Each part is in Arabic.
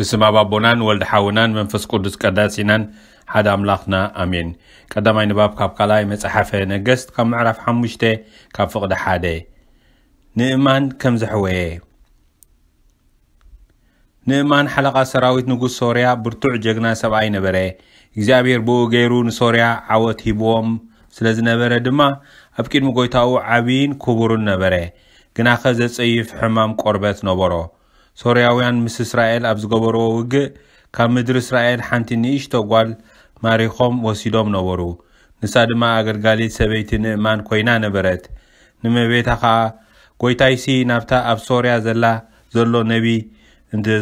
ብስም ኣብ ኣቦናን ወልዲ ሓውናን መንፈስ ቅዱስ ቀዳሲናን ሓደ ኣምላኽና ኣሜን ቀዳማይ ንባብ ካብ ካልኣይ መፅሓፈ ነገስት ካብ ምዕራፍ 5 ካብ ፍቕዲ ሓደ ንእማን ከም ዘሕወየ ንእማን ሓለቓ ሰራዊት ንጉስ ሶርያ ብርቱዕ ጀግና ሰብኣይ ነበረ እግዚኣብሔር ብኡ ገይሩ ንሶርያ ዓወት ሂብዎም ስለ ዝነበረ ድማ ኣብ ቅድሚ ጎይታኡ ዓብይን ክቡርን ነበረ ግናኸ ዘፀይፍ ሕማም ቆርበት ነበሮ ሶርያውያን ምስ እስራኤል ኣብ ዝገበርዎ ውግእ ካብ ምድሪ እስራኤል ሓንቲ ንእሽቶ ጓል ማሪኾም ወሲዶም ነበሩ ንሳ ድማ ኣገልጋሊት ሰበይቲ ንእማን ኮይና ነበረት ንመቤታ ከዓ ጎይታይሲ ናብታ ኣብ ሶርያ ዘላ ዘሎ ነቢይ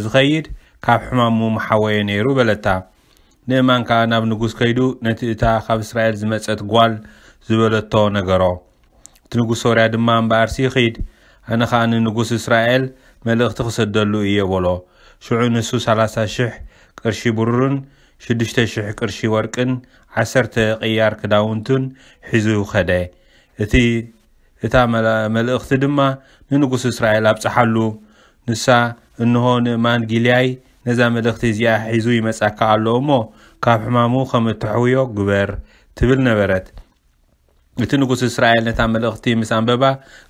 ዝኸይድ ካብ ሕማሙ መሓወየ ነይሩ በለታ ንእማን ከዓ ናብ ንጉስ ከይዱ ነቲ እታ ካብ እስራኤል ዝመፀት ጓል ዝበለቶ ነገሮ እቲ ንጉስ ሶርያ ድማ እምበኣርሲ ይኽድ ኣነ ከዓ ንንጉስ እስራኤል መልእኽቲ ክሰደሉ እየ በሎ ሽዑ ንሱ 30,000 ቅርሺ ብሩርን 6,000 ቅርሺ ወርቅን 1ሰተ ቅያር ክዳውንትን ሒዙ ኸደ እታ መልእኽቲ ድማ ንንጉስ እስራኤል ኣብፅሓሉ ንሳ እንሆ ንእማን ጊልያይ ነዛ መልእኽቲ እዚኣ ሒዙ ይመጻካ ኣሎ እሞ ካብ ሕማሙ ከም እትሕውዮ ግበር ትብል ነበረት እቲ ንጉስ እስራኤል ነታ መልእኽቲ ምስ ኣንበባ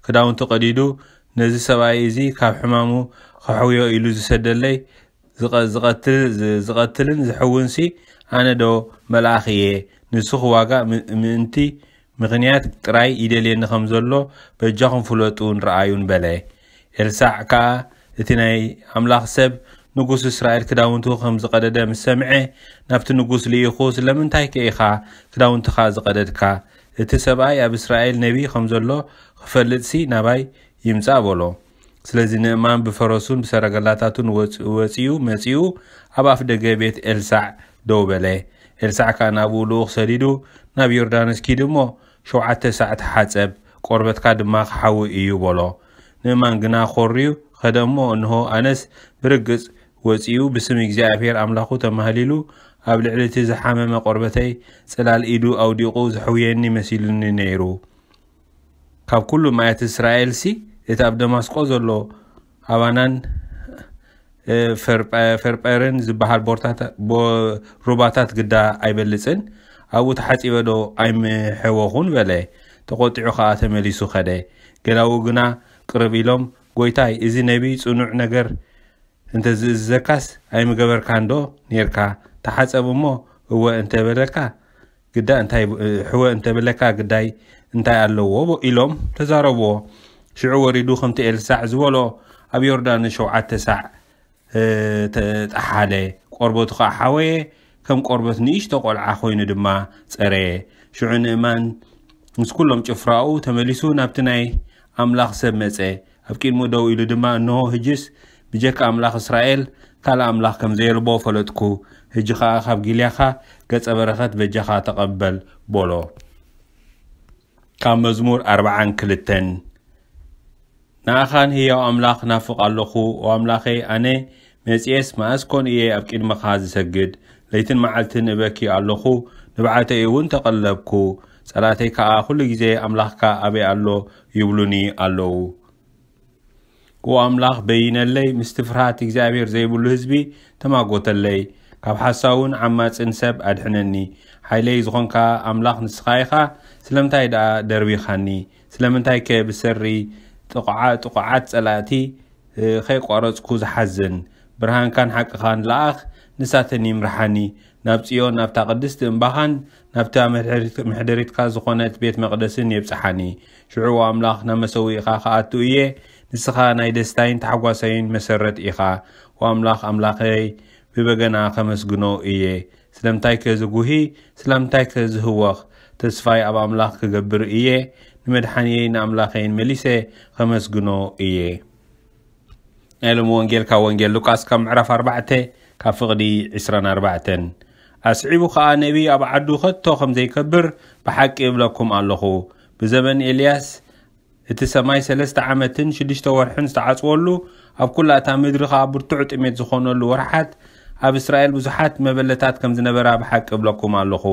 ክዳውንቲ ቀዲዱ ነዚ ሰብኣይ እዚ ካብ ሕማሙ ክሕውዮ ኢሉ ዝሰደለይ ዝቐትልን ዝሕውንሲ ኣነ ዶ መላእኺ እየ ንሱ ክዋጋእ ምእንቲ ምኽንያት ጥራይ ይደልየኒ ከም ዘሎ በጃኹም ፍለጡ ንረኣዩን በለ ኤልሳዕ ከዓ እቲ ናይ ኣምላኽ ሰብ ንጉስ እስራኤል ክዳውንቱ ከም ዝቐደደ ምስ ሰምዐ ናብቲ ንጉስ ልኢኹ ስለምንታይ ከኢኻ ክዳውንትኻ ዝቐደድካ እቲ ሰብኣይ ኣብ እስራኤል ነቢ ከም ዘሎ ክፈልጥሲ ናባይ ይምፃእ በሎ ስለዚ ንእማን ብፈረሱን ብሰረገላታቱን ወፅኡ መፂኡ ኣብ ኣፍ ደገ ቤት ኤልሳዕ ደው በለ ኤልሳዕ ከዓ ናብኡ ልኡክ ሰዲዱ ናብ ዮርዳኖስ ኪድ እሞ ሸውዓተ ሰዓት ሓፀብ ቆርበትካ ድማ ክሓዊ እዩ በሎ ንእማን ግና ኮርዩ ከደ እሞ እንሆ ኣነስ ብርግፅ ወፂኡ ብስም እግዚኣብሔር ኣምላኹ ተማህሊሉ ኣብ ልዕሊ እቲ ዝሓመመ ቆርበተይ ፅላል ኢዱ ኣውዲቑ ዝሕውየኒ መሲሉኒ ነይሩ ካብ ኩሉ ማየት እስራኤል ሲ እቲ ኣብ ደማስቆ ዘሎ ኣባናን ፈርጳርን ዝበሃል ሩባታት ግዳ ኣይበልፅን ኣብኡ ተሓፂበ ዶ ኣይምሕወኹን በለ ተቆጢዑ ከዓ ተመሊሱ ኸደ ገላው ግና ቅርብ ኢሎም ጎይታይ እዚ ነቢይ ፅኑዕ ነገር እንተዝእዝዘካስ ኣይምገበርካንዶ ነርካ ተሓፀብ እሞ እወ እንተበለካ ሕወ እንተበለካ ግዳይ እንታይ ኣለዎ ኢሎም ተዛረብዎ ሽዑ ወሪዱ ከምቲ ኤልሳዕ ዝበሎ ኣብ ዮርዳን ሸውዓተ ሳዕ ተጣሓለ ቆርበቱ ከዓ ሓወየ ከም ቆርበት ንእሽቶ ቆልዓ ኮይኑ ድማ ፀረየ ሽዑ ንእማን ምስ ኩሎም ጭፍራኡ ተመሊሱ ናብቲ ናይ ኣምላኽ ሰብ መፀ ኣብ ቅድሙ ደው ኢሉ ድማ እንሆ ህጅስ ብጀካ ኣምላኽ እስራኤል ካልእ ኣምላኽ ከም ዘየልቦ ፈለጥኩ ሕጂ ከዓ ካብ ግልያኻ ገፀ በረኸት በጃኻ ተቐበል በሎ ካብ መዝሙር 42 ንኣኻን ህያው ኣምላኽ ናፍቕ ኣለኹ ኣምላኸይ ኣነ መጽኤስ ማእስኮን እየ ኣብ ቅድሚኻ ዝሰግድ ለይትን መዓልትን እበኪ ኣለኹ ንባዕተይ እውን ተቐለብኩ ጸላተይ ከዓ ኩሉ ግዜ ኣምላኽካ ኣበይ ኣሎ ይብሉኒ ኣለዉ ኡ ኣምላኽ በይነለይ ምስቲ ፍርሃት እግዚኣብሔር ዘይብሉ ህዝቢ ተማጐተለይ ካብ ሓሳውን ዓማፅን ሰብ ኣድሕነኒ ሓይለይ ዝኾንካ ኣምላኽ ንስኻ ኢኻ ስለምንታይ ደኣ ደርቢኻኒ ስለምንታይ ከ ብሰሪ تقعات تقعات سلاتي اه، خي قرص كوز حزن برهان كان حق خان لاخ نساتني مرحاني نابتيو نابتا قدست انباخان نابتا محدريت كاز قونات بيت مقدس يبسحاني شعو املاخ نمسوي خاخاتو ايه نسخا نايدستاين تحقواسين مسرت ايخا واملاخ املاخي ببغنا خمس قنو ايه سلام تايك زغوهي سلام تايك زهوخ تسفاي اب املاخ كقبر ايه مدحانيين أملاخين مليسي خمس جنو إيه إلو موانجيل كاوانجيل لوكاس كام عرف أربعته كافغدي عسران أربعتن أسعيبو خاء نبي أبا عدو خطو خمزي كبر بحاك إبلاكم ألوخو بزمن إلياس إتسماي سلست عامتن شديشتو ورحن استعاصوالو أب كل أتا مدرخة برتعت إميت زخونو الورحات ኣብ እስራኤል ብዙሓት መበለታት ከም ዝነበራ ብሓቂ እብለኩም ኣለኹ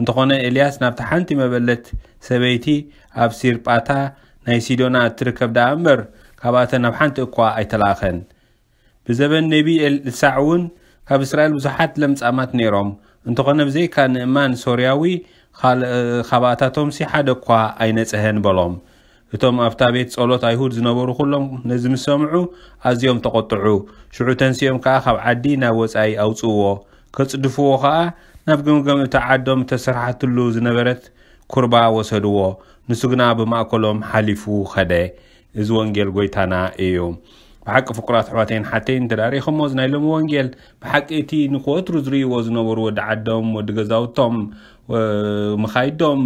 እንተኾነ ኤልያስ ናብቲ ሓንቲ መበለት ሰበይቲ ኣብ ሲርጳታ ናይ ሲዶና እትርከብ ዳኣ እምበር ካብኣተን ናብ ሓንቲ እኳ ኣይተላእኸን ብዘበን ነቢ ልሳዕ እውን ካብ እስራኤል ብዙሓት ለምጻማት ነይሮም እንተኾነ ብዘይካ ንእማን ሶርያዊ ካብኣታቶም ሲ ሓደ እኳ ኣይነጽህን በሎም እቶም ኣብታ ቤት ጸሎት ኣይሁድ ዝነበሩ ኩሎም ነዚ ምስ ሰምዑ ኣዝዮም ተቆጥዑ ሽዑ ተንስኦም ከዓ ካብ ዓዲ ናብ ወፃኢ ኣውፅእዎ ከጽድፍዎ ከዓ ናብ ግምገም እቲ ዓዶም ተሰራሕትሉ ዝነበረት ኩርባ ወሰድዎ ንሱ ግና ብማእከሎም ሓሊፉ ኸደ እዚ ወንጌል ጎይታና እዩ ብሓቂ ፍቁራት ኣሕዋተይን ሓተይን ተዳሪኹሞ ዝናይሎም ወንጌል ብሓቂ እቲ ንኮትሩ ዝርእይዎ ዝነበሩ ወዲ ዓዶም ወዲ ገዛውቶም መኻይዶም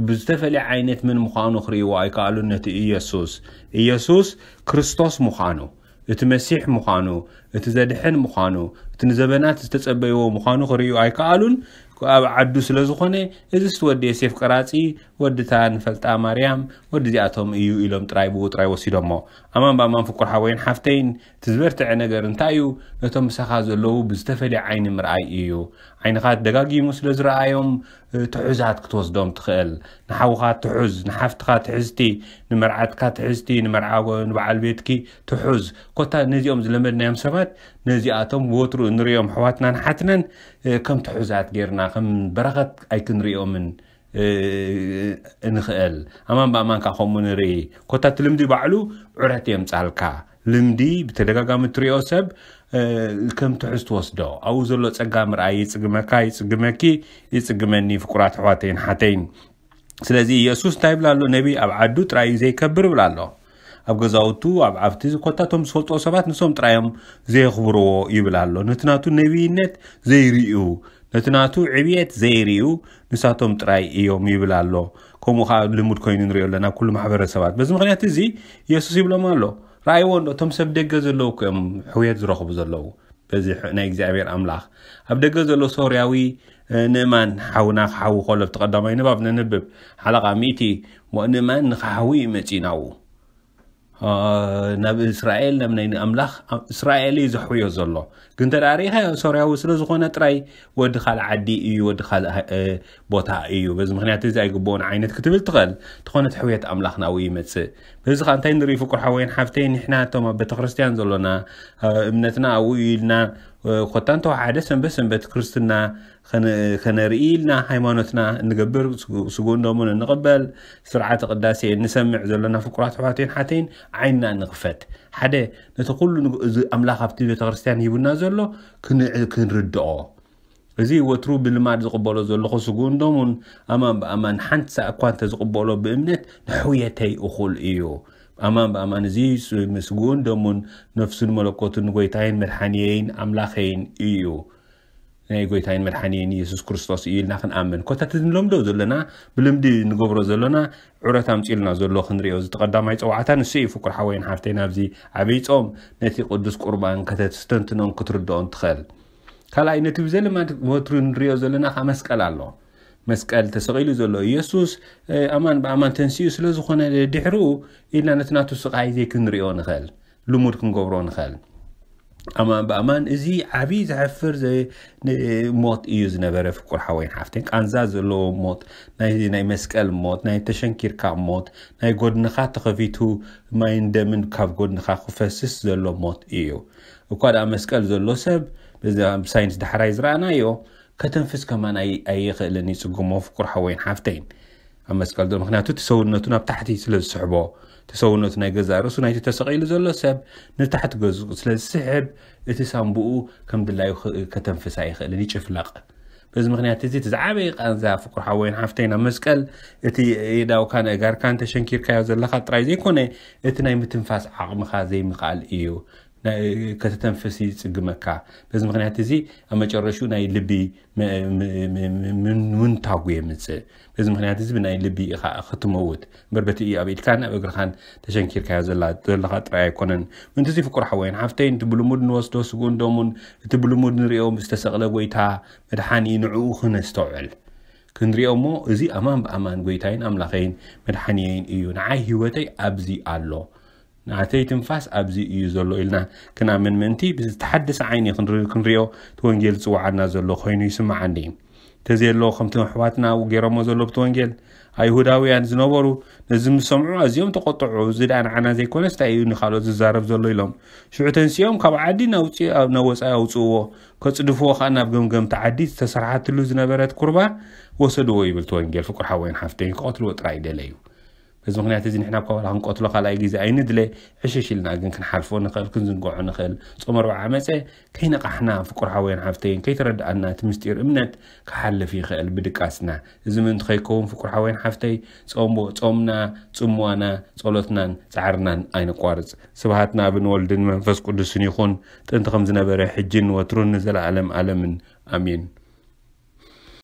بزتفلي عينت من مخانو خري واي قالوا انت ايسوس ايسوس كريستوس مخانو ات مسيح مخانو ات زدحن مخانو ات نزبنات استتسبيو مخانو خري واي قالوا اب عدو سلازو خوني از استودي سيف قراتي ወድታ ንፈልጣ ማርያም ወዲ እዚኣቶም እዩ ኢሎም ጥራይ ብኡ ጥራይ ወሲዶሞ ኣማን ብኣማን ፍቁር ሓወይን ሓፍተይን እቲ ዝበርትዐ ነገር እንታይ እዩ ነቶም ምሳኻ ዘለዉ ብዝተፈለየ ዓይኒ ምርኣይ እዩ ዓይንኻ ደጋጊሙ ስለ ዝረኣዮም ትሑዛት ክትወስዶም ትኽእል ንሓውኻ ትሑዝ ንሓፍትኻ ትሕዝቲ ንመርዓትካ ትሕዝቲ ንበዓል ቤትኪ ትሑዝ ኮታ ነዚኦም ዝለመድናዮም ሰባት ነዚኣቶም ወትሩ ንሪኦም ኣሕዋትና ንሓትነን ከም ትሑዛት ጌርና ከም በረኸት ኣይክንሪኦምን ንኽእል ኣማን ብኣማን ካ ከምኡ ንርኢ ኮታት ልምዲ ባዕሉ ዑረት የምፃልካ ልምዲ ብተደጋጋሚ እትሪኦ ሰብ ከም ትሑዝ ትወስዶ ኣብኡ ዘሎ ፀጋ ምርኣይ ይፅግመካ ይፅግመኪ ይፅግመኒ ፍቁራት ኣሕዋተይን ሓተይን ስለዚ የሱስ እንታይ ይብላ ኣሎ ነቢ ኣብ ዓዱ ጥራይ እዩ ዘይከብር ይብላ ኣሎ ኣብ ገዛውቱ ኣብ ዓብቲ ኮታቶም ዝፈልጥዎ ሰባት ንሶም ጥራዮም ዘየኽብርዎ ይብል ኣሎ ነቲ ናቱ ነብይነት ዘይርዩ ነቲ ናቱ ዕብየት ዘይርዩ ንሳቶም ጥራይ እዮም ይብል ኣሎ ከምኡ ከዓ ልሙድ ኮይኑ ንሪኦ ኣለና ኩሉ ማሕበረሰባት በዚ ምክንያት እዚ የሱስ ይብሎም ኣሎ ረኣይዎ ዶ እቶም ሰብ ደገ ዘለዉ ክኦም ሕውየት ዝረኽቡ ዘለዉ በዚ ናይ እግዚኣብሔር ኣምላኽ ኣብ ደገ ዘሎ ሶርያዊ ንእማን ሓውና ክሓዊ ከሎ ብቲ ቀዳማይ ንባብ ነንብብ ሓለቓ 1እቲ ንእማን ንክሓዊ መፂናው ناب إسرائيل نمنين أملاخ إسرائيلي زحويو زلو قنت داريها سوريا وسلو زخونة تراي ودخال عدي إيو ودخال بوتا إيو بز مخنياتي زي قبون عينة كتبل تغل حوية أملاخ ناوي متس እዚ ከዓ እንታይ ንሪኢ ፍቁር ሓወይን ሓፍተይ ንሕና እቶም ኣብ ቤተክርስትያን ዘሎና እምነትና ኣብኡ ኢልና ኮታ እንተ ሓደ ሰንበት ሰንበት ክርስትና ከነርኢ ኢልና ሃይማኖትና ንገብር ስጉእ ዶሙን ንቕበል ስርዓተ ቅዳሴ ንሰምዕ ዘለና ፍቁራት ኣሕዋትዮን ሓተይን ዓይንና ንኽፈት ሓደ ነቲ ኩሉ እዚ ኣምላኽ ኣብቲ ቤተክርስትያን ሂቡና ዘሎ ክንርድኦ እዚ ወትሩ ብልማድ ዝቕበሎ ዘለኹ ስጉንዶም ውን ኣማን ብኣማን ሓንቲ ሰ እኳ እንተዝቕበሎ ብእምነት ንሕውየተይ እኹል እዩ ኣማን ብኣማን እዚ ምስ ጉንዶምን ነፍሱን መለኮትን ጎይታይን መድሓንየይን ኣምላኸይን እዩ ናይ ጎይታይን መድሓንየን ኢየሱስ ክርስቶስ እዩ ኢልና ክንኣምን ኮታት ንለምዶ ዘለና ብልምዲ ንገብሮ ዘለና ዑረት ኣምፂኢልና ዘሎ ክንሪኦ ዝተቐዳማይ ፀዋዕታ ንሱ እዩ ፍቁር ሓወይን ሓፍተይ ናብዚ ዓበይ ፆም ነቲ ቅዱስ ቁርባን ከተስተንትኖን ክትርድኦን ትኽእል ካልኣይ ነቲ ብዘለማድ ወትሪ ንሪኦ ዘለና ካ መስቀል ኣሎ መስቀል ተሰቂሉ ዘሎ ኢየሱስ ኣማን ብኣማን ተንስኡ ስለዝኮነ ድሕሪኡ ኢልና ነቲ ናቱ ስቃይ ዘይክንሪኦ ንኽእል ልሙድ ክንገብሮ ንኽእል ኣማን ብኣማን እዚ ዓብዪ ዘሕፍር ሞት እዩ ዝነበረ ፍቁር ሓወይን ሓፍተን ቃንዛ ዘለዎ ሞት ናይ መስቀል ሞት ናይ ተሸንኪርካ ሞት ናይ ጎድንኻ ተኸፊቱ ማይን ደምን ካብ ጎድንኻ ክፈስስ ዘሎ ሞት እዩ እኳ ደኣ መስቀል ዘሎ ሰብ ብሳይንስ ዳሕራይ ዝረኣናዮ ከተንፍስ ከማን ኣይኽእልን ይፅጉሞ ፍቁር ሓወይን ሓፍተይን ኣብ መስቀል ዶ ምክንያቱ እቲ ሰውነቱ ናብ ታሕቲ ስለ ዝስሕቦ እቲ ሰውነቱ ናይ ገዛ ርእሱ ናይቲ ተሰቂሉ ዘሎ ሰብ ንታሕቲ ገዝኡ ስለ ዝስሕብ እቲ ሳንብኡ ከም ድላዩ ከተንፍስ ኣይኽእልን ይጭፍላቕ በዚ ምክንያት እዚ እቲ ዝዓበየ ቃንዛ ፍቁር ሓወይን ሓፍተይን ኣብ መስቀል እቲ ኢዳውካን እጋርካን ተሸንኪርካዮ ዘለካ ጥራይ ዘይኮነ እቲ ናይ ምትንፋስ ዓቕምካ ዘይምኽኣል እዩ ከተተንፈሲ ይፅግመካ በዚ ምክንያት እዚ ኣብ መጨረሹ ናይ ልቢ ምንታጉ የምፅእ በዚ ምክንያት እዚ ብናይ ልቢ ኢኻ ክትመውት እምበር በቲ ኣብ ኢድካን ኣብ እግርካን ተሸንኪርካዮ ዘለካ ጥራይ ኣይኮነን ምንቲ እዚ ፍቁር ሓወይን ሓፍተይ እቲ ብልሙድ ንወስዶ ስጉን ደሙን እቲ ብልሙድ ንሪኦ ዝተሰቕለ ጎይታ መድሓኒ ንዕኡ ክነስተውዕል ክንሪኦ እሞ እዚ ኣማን ብኣማን ጎይታይን ኣምላኸይን መድሓንየይን እዩ ንዓይ ሂወተይ ኣብዚ ኣሎ نعتي تنفاس أبزي يزولو إلنا كنا من منتي بس تحدث عيني خنريو كنريو توانجيل سوى عنا زولو خينو يسمع عندي تزيل لو خمتن حواتنا وقرامو زولو بتوانجيل أي هداوي عن زنوبرو نزم سمعو أزيوم تقطعو زيد عن عنا زي كونس تأيو نخالو زيزارف زولو إلهم شو عتنسيوم كاب عادي نوتي أو نوس أو تسوو كتس خانا بقمقم تعدي تسرعات اللو زنبرات كربا وصدوو يبل توانجيل فكر حوين حفتين قتل وترايد እዚ ምክንያት እዚ ንሕና ብካባላ ክንቀትሎ ካልኣይ ግዜ ኣይንድለ ሕሸሽ ኢልና ግን ክንሓልፎ ንኽእል ክንዝንግዖ ንኽእል ፆም ኣርባ ዓመፀ ከይነቃሕና ፍቁር ሓወይን ሓፍተይን ከይተረዳእና እቲ ምስጢር እምነት ክሓልፍ ይኽእል ብድቃስና እዚ ምእንቲ ከይከውን ፍቁር ሓወይን ሓፍተይ ፆምና ፅሟና ፀሎትናን ፃዕርናን ኣይነቋርፅ ስብሃትና ብንወልድን መንፈስ ቅዱስን ይኹን ጥንቲ ከም ዝነበረ ሕጅን ወትሩን ንዘለኣለም ኣለምን ኣሚን